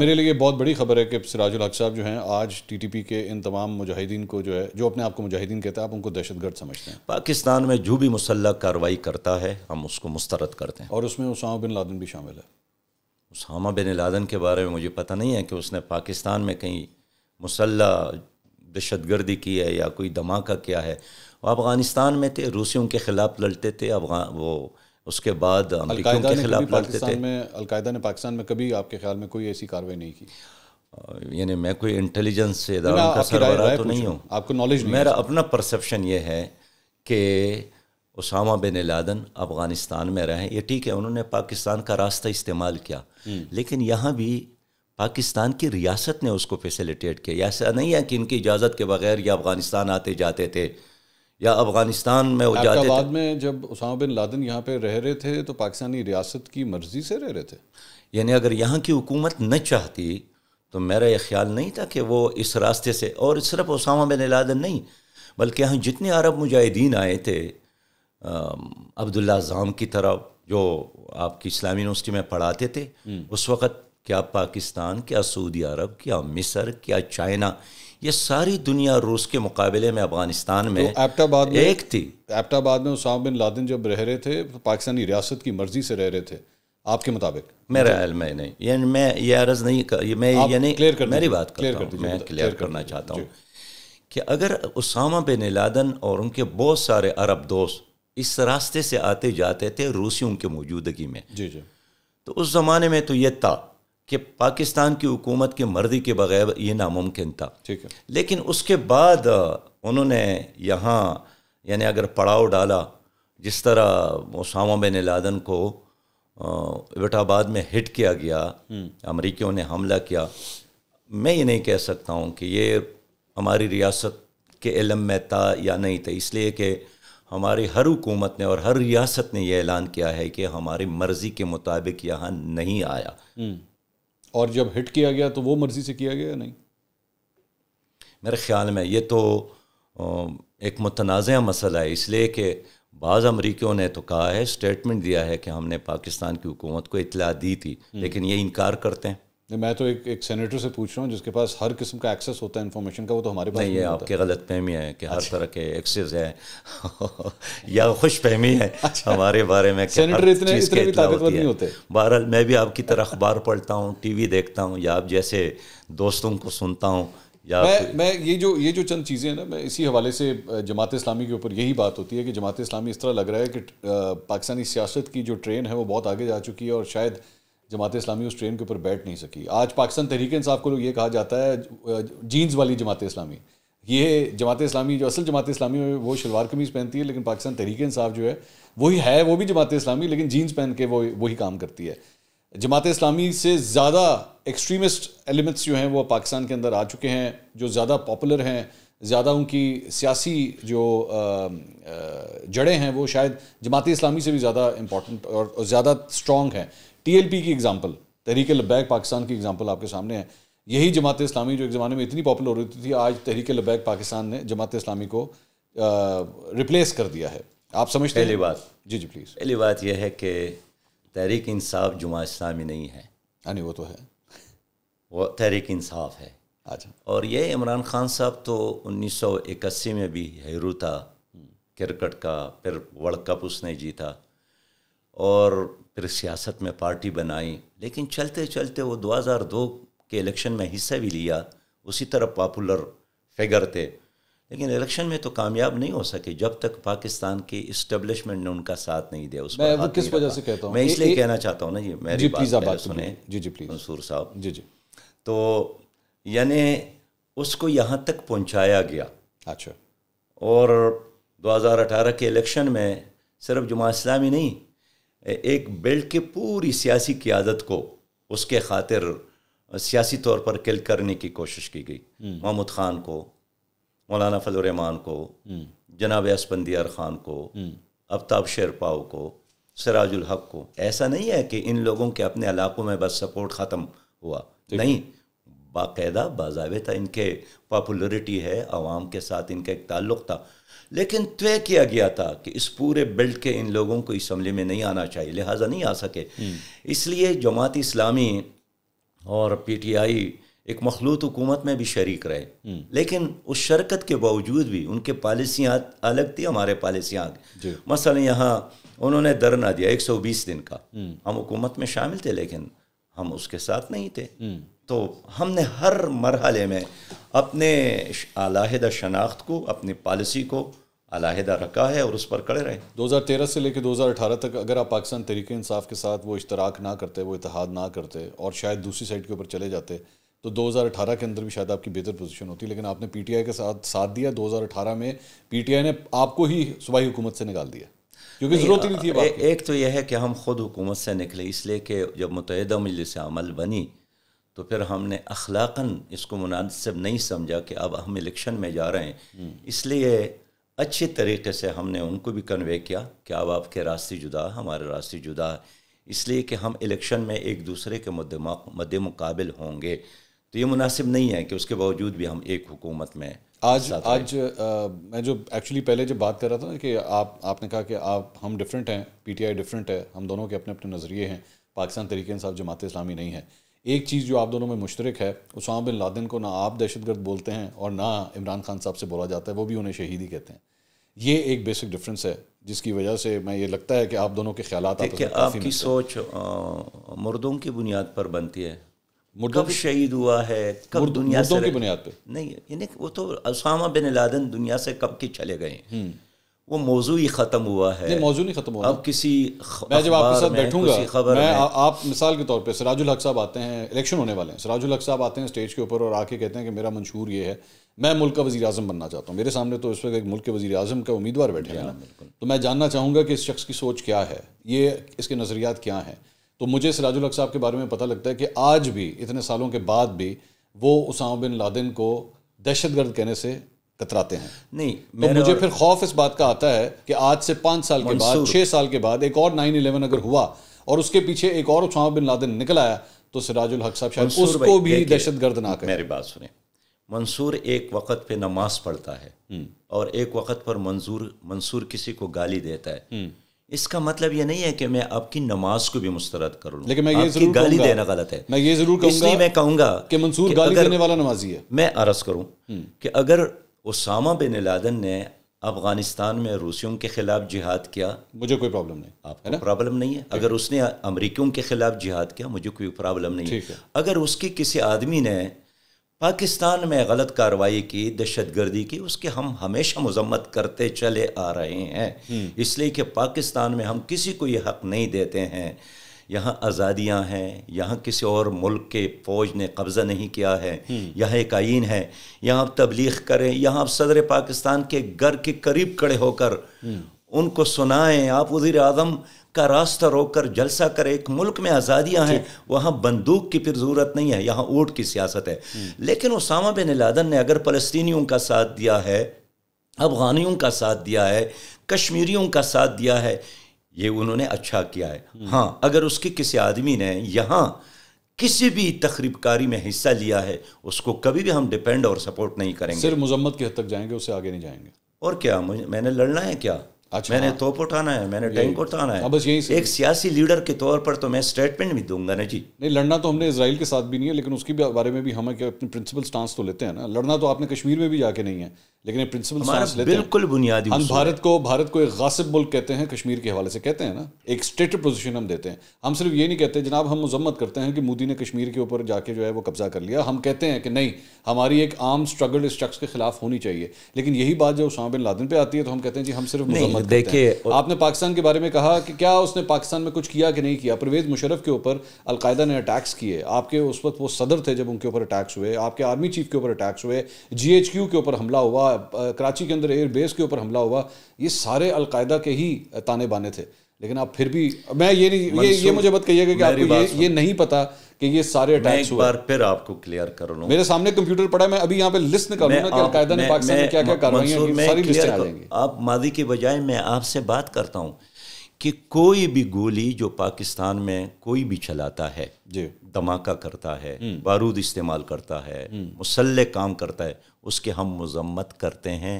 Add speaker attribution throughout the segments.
Speaker 1: मेरे लिए बहुत बड़ी खबर है कि सिराजुल हक साहब जो हैं आज टीटीपी के इन तमाम मुजाहिदीन को जो है जो
Speaker 2: अपने आप को मुजाहिदीन कहते हैं आप उनको दहशतगर्द समझते हैं पाकिस्तान में जो भी मुसल कार्रवाई करता है हम उसको मुस्तरद करते हैं और उसमें उसामा बिन लादन भी शामिल है उसामा बिन लादन के बारे में मुझे पता नहीं है कि उसने पाकिस्तान में कहीं दहशत दहशतगर्दी की है या कोई धमाका किया है अफ़गानिस्तान में थे रूसियों के ख़िलाफ़ लड़ते थे अफगान वो उसके बाद के खिलाफ लड़ते थे
Speaker 1: में अलकायदा ने पाकिस्तान में कभी आपके ख्याल में कोई ऐसी कार्रवाई
Speaker 2: नहीं की यानी मैं कोई इंटेलिजेंस से का सरबरा तो नहीं हूँ आपको नॉलेज मेरा अपना परसेप्शन ये है कि उसामा बिन लादन अफ़गानिस्तान में रहें ये ठीक है उन्होंने पाकिस्तान का रास्ता इस्तेमाल किया हम्म। लेकिन यहाँ भी पाकिस्तान की रियासत ने उसको फैसिलिटेट किया ऐसा नहीं है कि इनकी इजाज़त के बगैर ये अफ़गानिस्तान आते जाते थे या अफगानिस्तान में वो जाते थे
Speaker 1: में जब उसामा बिन लादन यहाँ पे रह
Speaker 2: रहे थे तो पाकिस्तानी रियासत की मर्ज़ी से रह रहे थे यानी अगर यहाँ की हुकूमत न चाहती तो मेरा ये ख्याल नहीं था कि वो इस रास्ते से और सिर्फ उसामा बिन लादन नहीं बल्कि यहाँ जितने अरब मुजाहिदीन आए थे अब्दुल्ला जाम की तरफ जो आपकी इस्लामी यूनिवर्सिटी में पढ़ाते थे हम्म। उस वक़्त क्या पाकिस्तान क्या सऊदी अरब क्या मिस्र क्या चाइना ये सारी दुनिया रूस के मुकाबले में अफगानिस्तान तो में तो में एक थी एबटाबाद में उसाम बिन लादन जब रह रहे थे तो पाकिस्तानी रियासत की मर्जी से रह रहे थे आपके मुताबिक मेरा ख्याल में नहीं यानी मैं ये अर्ज नहीं कर मैं ये नहीं क्लियर कर मेरी बात क्लियर कर मैं क्लियर मतलब करना चाहता हूँ कि अगर उसामा बिन लादन और उनके बहुत सारे अरब दोस्त इस रास्ते से आते जाते थे रूसियों के मौजूदगी में जी जी तो उस ज़माने में तो ये था कि पाकिस्तान की हुकूमत की मर्जी के बगैर ये नामुमकिन था ठीक है लेकिन उसके बाद उन्होंने यहाँ यानी अगर पड़ाव डाला जिस तरह ओसामा बिन लादन को इबटाबाद में हिट किया गया हम्म। अमरीकियों ने हमला किया मैं ये नहीं कह सकता हूँ कि ये हमारी रियासत के इलम में था या नहीं था इसलिए कि हमारी हर हुकूमत ने और हर रियासत ने यह ऐलान किया है कि हमारी मर्ज़ी के मुताबिक यहाँ नहीं आया हम्म। और जब हिट किया गया तो वो मर्जी से किया गया या नहीं मेरे ख्याल में ये तो एक मुतनाज़ मसला है इसलिए कि बाज़ अमरीकियों ने तो कहा है स्टेटमेंट दिया है कि हमने पाकिस्तान की हुकूमत को इतला दी थी हम्म। लेकिन ये इनकार करते हैं मैं तो
Speaker 1: एक एक सेनेटर से पूछ रहा हूँ जिसके पास हर किस्म का एक्सेस होता है इन्फॉर्मेशन का वो तो हमारे पास नहीं, नहीं आपकी
Speaker 2: गलत फहमी है कि हर अच्छा। तरह के एक्सेस है या खुश फहमी है हमारे बारे में सेनेटर इतने इतने भी ताकतवर नहीं होते बहरहाल मैं भी आपकी तरह अखबार पढ़ता हूँ टीवी देखता हूँ या आप जैसे दोस्तों को सुनता हूँ या मैं
Speaker 1: मैं ये जो ये जो चंद चीज़ें हैं ना मैं इसी हवाले से जमात इस्लामी के ऊपर यही बात होती है कि जमात इस्लामी इस तरह लग रहा है कि पाकिस्तानी सियासत की जो ट्रेन है वो बहुत आगे जा चुकी है और शायद जमात इस्लामी उस ट्रेन के ऊपर बैठ नहीं सकी आज पाकिस्तान तहरीक इंसाफ को ये कहा जाता है जीन्स वाली जमात इस्लामी ये जमात इस्लामी जो असल जमात इस्लामी में वो शलवार कमीज़ पहनती है लेकिन पाकिस्तान तहरीक इंसाफ जो है वही है वो भी जमात इस्लामी लेकिन जीन्स पहन के वो वही काम करती है जमात इस्लामी से ज़्यादा एक्सट्रीमिस्ट एलिमेंट्स जो हैं वो पाकिस्तान के अंदर आ चुके हैं जो ज़्यादा पॉपुलर हैं ज़्यादा उनकी सियासी जो जड़ें हैं वो शायद जमात इस्लामी से भी ज़्यादा इम्पॉर्टेंट और ज़्यादा स्ट्रॉन्ग हैं टीएलपी की एग्जाम्पल तहरीक लबैक पाकिस्तान की एग्जाम्पल आपके सामने है यही जमात इस्लामी जो एक ज़माने में इतनी पॉपुलर होती थी आज तहरीक लबैक पाकिस्तान ने जमात इस्लामी
Speaker 2: को रिप्लेस कर दिया है आप समझते पहली बात जी जी प्लीज़ पहली बात यह है कि तहरीक इंसाफ जुमा इस्लामी नहीं है यानी हाँ वो तो है वो तहरीक इंसाफ है अच्छा और ये इमरान खान साहब तो उन्नीस में भी था हम्म। क्रिकेट का फिर वर्ल्ड कप उसने जीता और फिर सियासत में पार्टी बनाई लेकिन चलते चलते वो 2002 के इलेक्शन में हिस्सा भी लिया उसी तरह पॉपुलर फिगर थे लेकिन इलेक्शन में तो कामयाब नहीं हो सके जब तक पाकिस्तान के इस्टेब्लिशमेंट ने उनका साथ नहीं दिया उस मैं वो किस वजह से कहता हूँ मैं इसलिए कहना चाहता हूँ ना जी मेरी जी बात, बात सुने जी जी प्लीज मंसूर साहब जी जी तो यानी उसको यहाँ तक पहुँचाया गया अच्छा और 2018 के इलेक्शन में सिर्फ जमा इस्लामी नहीं एक बेल्ट के पूरी सियासी क्यादत को उसके खातिर सियासी तौर पर किल करने की कोशिश की गई हम्म। मोहम्मद खान को मौलाना फजलरहमान को हम्म। जनाब असपंदियार खान को हम्म। अफ्ताब शेरपाओ को सराजुल हक को ऐसा नहीं है कि इन लोगों के अपने इलाकों में बस सपोर्ट ख़त्म हुआ नहीं बाकायदा बाजाबता इनके पॉपुलरिटी है आवाम के साथ इनका एक ताल्लुक था लेकिन तय किया गया था कि इस पूरे बेल्ट के इन लोगों को इस हमले में नहीं आना चाहिए लिहाजा नहीं आ सके हम्म। इसलिए जमात इस्लामी और पी टी आई एक मखलूत हुकूमत में भी शरीक रहे हम्म। लेकिन उस शरकत के बावजूद भी उनके पॉलिसियाँ अलग थी हमारे पॉलिसियाँ मसल यहाँ उन्होंने धरना दिया एक सौ बीस दिन का हम्म। हम हुकूमत में शामिल थे लेकिन हम उसके साथ नहीं थे तो हमने हर मरहले में अपने अलाहदा शनाख्त को अपनी पॉलिसी को अलाहदा रखा है और उस पर खड़े रहे 2013 से लेकर 2018 तक अगर आप
Speaker 1: पाकिस्तान तरीके इंसाफ के साथ वो इश्तराक ना करते वो इतिहाद ना करते और शायद दूसरी साइड के ऊपर चले जाते तो 2018 के अंदर भी शायद आपकी बेहतर पोजीशन होती लेकिन आपने पीटीआई के साथ साथ दिया 2018
Speaker 2: में पीटीआई ने आपको ही सूबाई हुकूमत से निकाल दिया क्योंकि ज़रूरत ही नहीं थी ए, एक तो यह है कि हम खुद हुकूमत से निकले इसलिए कि जब मुतहदा मजलिस अमल बनी तो फिर हमने अखलाकन इसको मुनासिब नहीं समझा कि अब हम इलेक्शन में जा रहे हैं हम्म। इसलिए अच्छे तरीके से हमने उनको भी कन्वे किया कि अब आपके रास्ते जुदा हमारे रास्ते जुदा इसलिए कि हम इलेक्शन में एक दूसरे के मद मुकाबिल होंगे तो ये मुनासिब नहीं है कि उसके बावजूद भी हम एक हुकूमत में आज आज
Speaker 1: आ, मैं जो एक्चुअली पहले जब बात कर रहा था ना कि आप आपने कहा कि आप हम डिफरेंट हैं पीटीआई डिफरेंट है हम दोनों के अपने अपने नज़रिए हैं पाकिस्तान तरीके इंसाफ जमात इस्लामी नहीं है एक चीज़ जो आप दोनों में मुश्तरक है उसामा बिन लादेन को ना आप दहशत गर्द बोलते हैं और ना इमरान खान साहब से बोला जाता है वो भी उन्हें शहीद ही कहते हैं ये एक बेसिक डिफरेंस है जिसकी वजह से मैं ये लगता है कि आप दोनों के ख्याल आपकी सोच
Speaker 2: मुर्दों की बुनियाद पर बनती है कब शहीद हुआ है कब दुनिया से की बुनियाद पे नहीं वो तो उसमा बिन लादेन दुनिया से कब के चले गए वो मौजू ही ख़त्म हुआ है नहीं मौजू नहीं ख़त्म हुआ अब किसी मैं जब आपके साथ बैठूंगा खबर मैं आ,
Speaker 1: आप मिसाल के तौर पे सराजुल हक साहब आते हैं इलेक्शन होने वाले हैं सराजुल हक साहब आते हैं स्टेज के ऊपर और आके कहते हैं कि मेरा मंशूर ये है मैं मुल्क का वजीर अजम बनना चाहता हूँ मेरे सामने तो इस वक्त एक मुल्क के वजी अजम का उम्मीदवार बैठे हैं हाँ, तो मैं जानना चाहूँगा कि इस शख्स की सोच क्या है ये इसके नज़रियात क्या हैं तो मुझे सराजुल हक साहब के बारे में पता लगता है कि आज भी इतने सालों के बाद भी वो उसाम बिन लादेन को दहशत कहने से कतराते हैं नहीं तो मुझे और... फिर खौफ इस बात का आता है कि आज से पांच साल के बाद छह साल के बाद एक और नाइन इलेवन अगर हुआ और उसके पीछे एक और उसामा बिन लादेन निकल आया तो सिराजुल हक साहब शायद उसको भी दहशत गर्द ना कर मेरी
Speaker 2: बात सुने मंसूर एक वक़्त पे नमाज पढ़ता है हम्म। और एक वक़्त पर मंजूर मंसूर किसी को गाली देता है हम्म। इसका मतलब ये नहीं है कि मैं आपकी नमाज को भी मुस्तरद कर लूँ लेकिन मैं ये जरूर गाली देना गलत है मैं ये जरूर कहूंगा मैं कहूँगा कि मंसूर गाली देने वाला नमाजी है मैं अरज करूं हम्म। कि अगर उसामा बिन लादन ने अफगानिस्तान में रूसियों के खिलाफ जिहाद किया मुझे कोई प्रॉब्लम नहीं ना प्रॉब्लम नहीं है अगर उसने अमरीकियों के खिलाफ जिहाद किया मुझे कोई प्रॉब्लम नहीं है अगर उसके किसी आदमी ने पाकिस्तान में गलत कार्रवाई की दहशत गर्दी की उसके हम हमेशा मजम्मत करते चले आ रहे हैं हम्म। इसलिए कि पाकिस्तान में हम किसी को ये हक नहीं देते हैं यहाँ आज़ादियाँ हैं यहाँ किसी और मुल्क के फ़ौज ने कब्ज़ा नहीं किया है हम्म। यहाँ एक आइन है यहाँ आप तबलीग करें यहाँ आप सदर पाकिस्तान के घर के करीब खड़े होकर हम्म। उनको सुनाएं आप वजीर अजम का रास्ता रोक कर जलसा करें एक मुल्क में आज़ादियाँ हैं वहाँ बंदूक की फिर ज़रूरत नहीं है यहाँ ऊँट की सियासत है हम्म। लेकिन उसामा बिन लादन ने अगर फ़लस्तियों का साथ दिया है अफ़गानियों का साथ दिया है कश्मीरियों का साथ दिया है ये उन्होंने अच्छा किया है हाँ अगर उसके किसी आदमी ने यहाँ किसी भी तकरीबकारी में हिस्सा लिया है उसको कभी भी हम डिपेंड और सपोर्ट नहीं करेंगे सिर्फ मुजम्मत की हद तक जाएंगे उससे आगे नहीं जाएंगे और क्या मुझे मैंने लड़ना है क्या अच्छा मैंने हाँ। तोप उठाना है मैंने टैंक उठाना है बस यही एक सियासी लीडर के तौर पर तो मैं स्टेटमेंट भी दूंगा ना जी नहीं लड़ना तो हमने इसराइल के साथ भी नहीं है लेकिन उसके
Speaker 1: बारे में भी हमें अपने प्रिंसिपल स्टांस तो लेते हैं ना लड़ना तो आपने कश्मीर में भी जाके नहीं है लेकिन प्रिंसिपल बिल्कुल बुनियादी हम भारत को भारत को एक गासिब मुल्क कहते हैं कश्मीर के हवाले से कहते हैं ना एक स्टेट पोजीशन हम देते हैं हम सिर्फ ये नहीं कहते जनाब हम मजम्मत करते हैं कि मोदी ने कश्मीर के ऊपर जाके जो है वो कब्जा कर लिया हम कहते हैं कि नहीं हमारी एक आम स्ट्रगल इस शख्स के खिलाफ होनी चाहिए लेकिन यही बात जो उसामा बिन लादन पे आती है तो हम कहते हैं जी हम सिर्फ मजम्मत देखिए आपने पाकिस्तान के बारे में कहा कि क्या उसने पाकिस्तान में कुछ किया कि नहीं किया परवेज मुशरफ के ऊपर अलकायदा ने अटैक्स किए आपके उस वक्त वो सदर थे जब उनके ऊपर अटैक्स हुए आपके आर्मी चीफ के ऊपर अटैक्स हुए जी के ऊपर हमला हुआ कराची के अंदर एयर बेस के ऊपर हमला हुआ ये सारे अलकायदा के ही ताने बाने थे लेकिन आप फिर भी मैं ये नहीं ये ये मुझे मत कहिएगा कि आपको ये ये नहीं पता कि ये सारे अटैक्स हुए बार फिर आपको क्लियर कर लूं मेरे सामने कंप्यूटर पड़ा है मैं अभी यहाँ पे लिस्ट निकालूंगा कि अलकायदा ने पाकिस्तान में क्या क्या कार्रवाई सारी लिस्ट
Speaker 2: आप मादी के बजाय मैं आपसे बात करता हूँ कि कोई भी गोली जो पाकिस्तान में कोई भी चलाता है धमाका करता है हम्म। बारूद इस्तेमाल करता है हम्म। मुसल काम करता है उसके हम मजम्मत करते हैं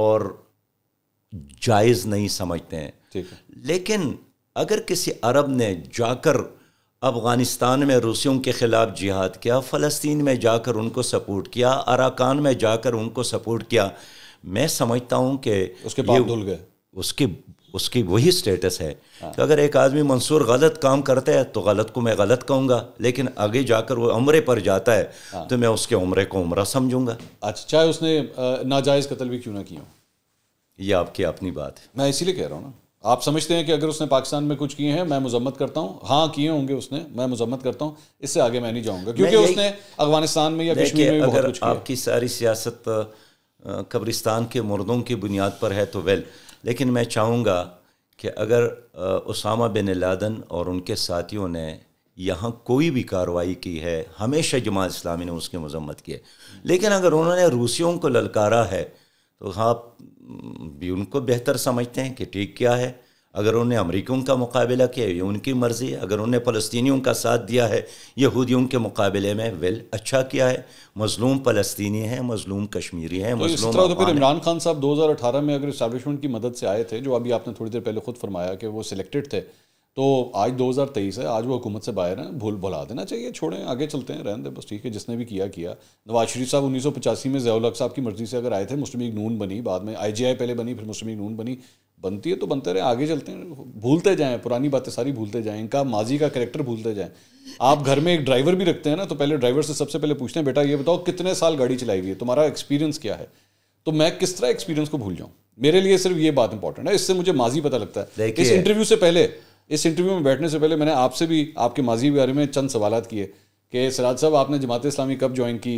Speaker 2: और जायज़ नहीं समझते हैं लेकिन अगर किसी अरब ने जाकर अफ़गानिस्तान में रूसियों के ख़िलाफ़ जिहाद किया फ़लस्तीन में जाकर उनको सपोर्ट किया अराकान में जाकर उनको सपोर्ट किया मैं समझता हूँ कि उसके बाद धुल गए उसके उसकी वही स्टेटस है हाँ। तो अगर एक आदमी मंसूर गलत काम करता है तो गलत को मैं गलत कहूँगा लेकिन आगे जाकर वो उम्र पर जाता है हाँ। तो मैं उसके उम्र को उम्र समझूंगा अच्छा चाहे उसने नाजायज़ कत्ल भी क्यों ना किया ये आपकी अपनी बात है
Speaker 1: मैं इसीलिए कह रहा हूँ ना आप समझते हैं कि अगर उसने पाकिस्तान में कुछ किए हैं मैं मजम्मत करता हूँ हाँ किए होंगे उसने मैं मजम्मत करता हूँ इससे आगे मैं नहीं जाऊँगा क्योंकि उसने
Speaker 2: अफगानिस्तान में या कश्मीर में अगर कुछ आपकी सारी सियासत कब्रिस्तान के मुर्दों की बुनियाद पर है तो वेल लेकिन मैं चाहूँगा कि अगर उसामा बिन लादन और उनके साथियों ने यहाँ कोई भी कार्रवाई की है हमेशा जमात इस्लामी ने उसकी मजम्मत की है लेकिन अगर उन्होंने रूसियों को ललकारा है तो आप भी उनको बेहतर समझते हैं कि ठीक क्या है अगर उन्होंने अमरीकियों का मुकाबला किया ये उनकी मर्ज़ी अगर उन्होंने फ़लस्तियों का साथ दिया है यहूदियों के मुकाबले में वेल अच्छा किया है मजलूम फ़लस्तनी है मजलूम कश्मीरी है तो तो फिर इमरान
Speaker 1: खान साहब दो हज़ार अठारह में अगर इस्टबलिशमेंट की मदद से आए थे जो अभी आपने थोड़ी देर पहले खुद फरमाया कि वो सिलेक्टेड थे तो आज दो हज़ार तेईस है आज वो हुकूमत से बाहर हैं भूल भुला देना चाहिए छोड़ें आगे चलते हैं रहने दें बस ठीक है जिसने भी किया किया नवाज शरीफ साहब उन्नीस सौ पचासी में जयाल साहब की मर्ज़ी से अगर आए थे मुस्लिम नून बनी बाद में आई जी आई पहले बनी फिर मुस्लिम नून बनी बनती है तो बनते रहे आगे चलते हैं भूलते जाएं पुरानी बातें सारी भूलते जाएं इनका माजी का करेक्टर भूलते जाएं आप घर में एक ड्राइवर भी रखते हैं ना तो पहले ड्राइवर से सबसे पहले पूछते हैं बेटा ये बताओ कितने साल गाड़ी चलाई हुई है तुम्हारा एक्सपीरियंस क्या है तो मैं किस तरह एक्सपीरियंस को भूल जाऊँ मेरे लिए सिर्फ ये बात इंपॉर्टेंट है इससे मुझे माजी पता लगता है इस इंटरव्यू से पहले इस इंटरव्यू में बैठने से पहले मैंने आपसे भी आपके माजी के बारे में चंद सवाल किए कि सराज साहब आपने जमात इस्लामी कब ज्वाइन की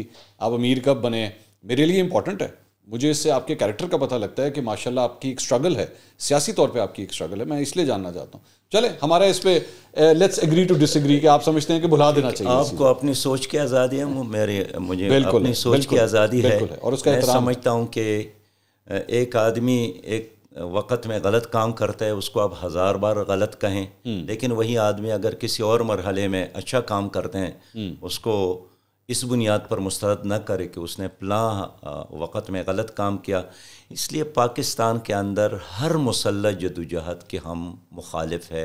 Speaker 1: आप अमीर कब बने मेरे लिए इंपॉर्टेंट है मुझे इससे आपके कैरेक्टर का पता लगता है कि माशाल्लाह आपकी एक स्ट्रगल है सियासी तौर पे आपकी एक स्ट्रगल है मैं इसलिए जानना चाहता हूँ चले हमारा इस पर लेट्स एग्री टू डिसएग्री कि आप समझते हैं कि भुला देना चाहिए आपको
Speaker 2: अपनी सोच की आज़ादी है वो मेरे मुझे बिल्कुल अपनी सोच की आज़ादी है और उसका मैं समझता हूँ कि एक आदमी एक वक़्त में गलत काम करता है उसको आप हज़ार बार गलत कहें हम्म। लेकिन वही आदमी अगर किसी और मरहले में अच्छा काम करते हैं हम्म। उसको इस बुनियाद पर मुस्रद न करे कि उसने फला वक़्त में गलत काम किया इसलिए पाकिस्तान के अंदर हर मुसल जदोजहद के हम मुखालिफ है